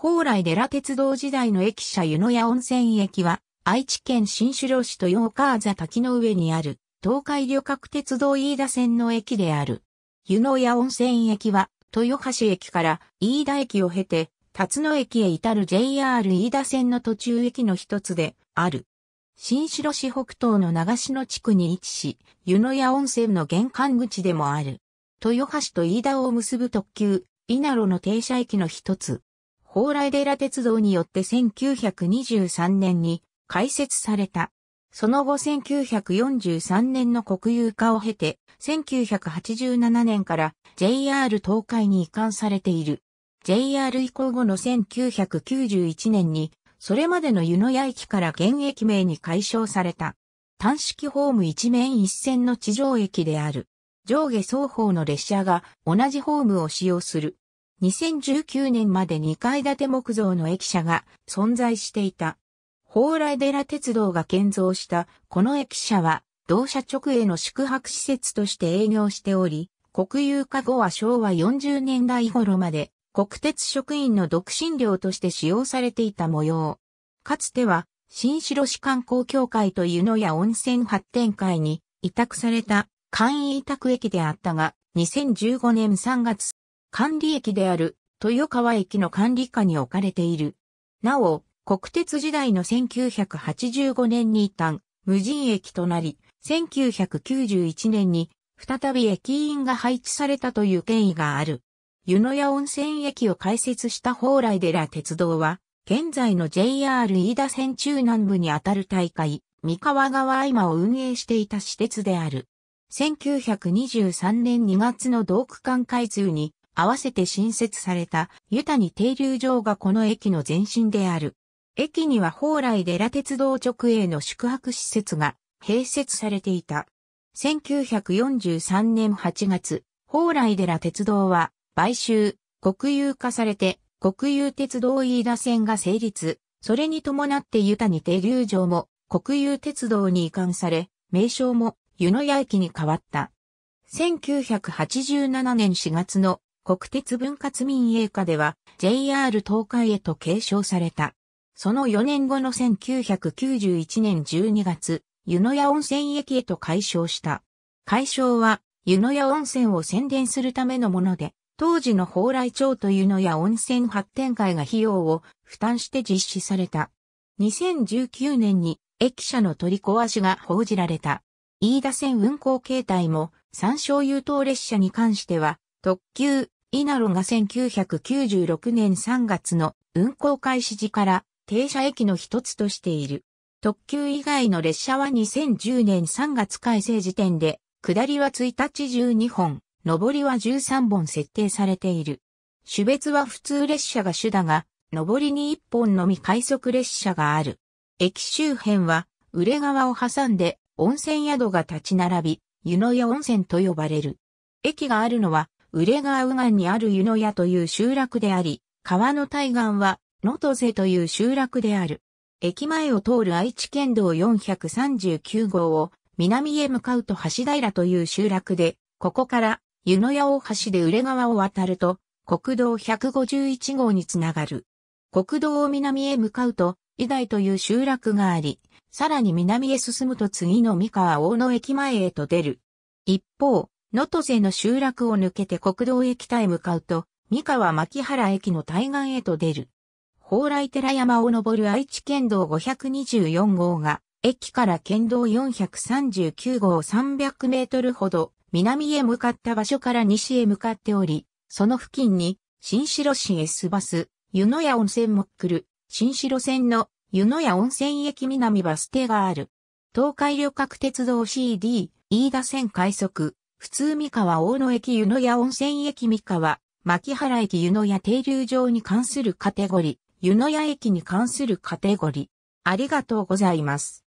宝来寺鉄道時代の駅舎湯の屋温泉駅は、愛知県新城市豊川座滝の上にある、東海旅客鉄道飯田線の駅である。湯の屋温泉駅は、豊橋駅から飯田駅を経て、辰野駅へ至る JR 飯田線の途中駅の一つである。新城市北東の長篠地区に位置し、湯の屋温泉の玄関口でもある。豊橋と飯田を結ぶ特急、稲路の停車駅の一つ。イデ寺鉄道によって1923年に開設された。その後1943年の国有化を経て、1987年から JR 東海に移管されている。JR 移行後の1991年に、それまでの湯野屋駅から現駅名に解消された。単式ホーム一面一線の地上駅である。上下双方の列車が同じホームを使用する。2019年まで2階建て木造の駅舎が存在していた。蓬莱寺鉄道が建造したこの駅舎は同社直営の宿泊施設として営業しており、国有化後は昭和40年代頃まで国鉄職員の独身寮として使用されていた模様。かつては新城市観光協会と湯の屋温泉発展会に委託された簡易委託駅であったが、2015年3月管理駅である豊川駅の管理下に置かれている。なお、国鉄時代の1985年に一旦無人駅となり、1991年に再び駅員が配置されたという経緯がある。湯野屋温泉駅を開設した蓬莱寺鉄道は、現在の JR 飯田線中南部にあたる大会、三河川間を運営していた私鉄である。1923年2月の同区間開通に合わせて新設された湯谷停留場がこの駅の前身である。駅には蓬莱寺鉄道直営の宿泊施設が併設されていた。1943年8月、蓬莱寺鉄道は買収、国有化されて国有鉄道飯田線が成立。それに伴って湯谷停留場も国有鉄道に移管され、名称も湯野屋駅に変わった。1987年4月の国鉄分割民営化では JR 東海へと継承された。その4年後の1991年12月、湯野屋温泉駅へと改称した。改称は湯野屋温泉を宣伝するためのもので、当時の蓬莱町と湯野屋温泉発展会が費用を負担して実施された。2019年に駅舎の取り壊しが報じられた。飯田線運行形態も三照優等列車に関しては特急、イナロが1996年3月の運行開始時から停車駅の一つとしている。特急以外の列車は2010年3月改正時点で、下りは1日12本、上りは13本設定されている。種別は普通列車が主だが、上りに1本のみ快速列車がある。駅周辺は、売れ川を挟んで温泉宿が立ち並び、湯の屋温泉と呼ばれる。駅があるのはウレガーウガンにある湯の屋という集落であり、川の対岸は、ノトゼという集落である。駅前を通る愛知県道439号を、南へ向かうと橋平という集落で、ここから湯の屋大橋で裏川を渡ると、国道151号につながる。国道を南へ向かうと、伊台という集落があり、さらに南へ進むと次の三河大野駅前へと出る。一方、野戸瀬の集落を抜けて国道駅へ向かうと、三河牧原駅の対岸へと出る。蓬莱寺山を登る愛知県道524号が、駅から県道439号300メートルほど、南へ向かった場所から西へ向かっており、その付近に、新城市 S バス、湯野屋温泉も来る、新城線の湯野屋温泉駅南バス停がある。東海旅客鉄道 CD、飯田線快速、普通三河大野駅湯野屋温泉駅三河、牧原駅湯野屋停留場に関するカテゴリ、湯野屋駅に関するカテゴリ。ありがとうございます。